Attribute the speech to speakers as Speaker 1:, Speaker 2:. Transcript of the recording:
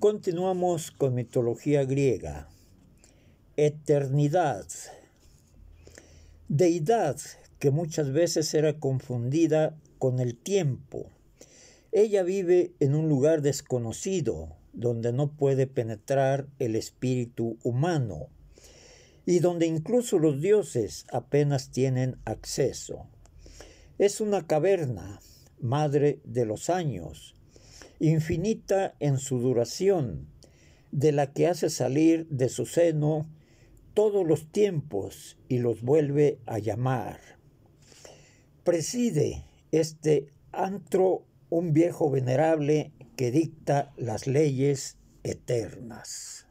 Speaker 1: Continuamos con mitología griega. Eternidad. Deidad que muchas veces era confundida con el tiempo. Ella vive en un lugar desconocido, donde no puede penetrar el espíritu humano y donde incluso los dioses apenas tienen acceso. Es una caverna, madre de los años, infinita en su duración, de la que hace salir de su seno todos los tiempos y los vuelve a llamar. Preside este antro un viejo venerable que dicta las leyes eternas.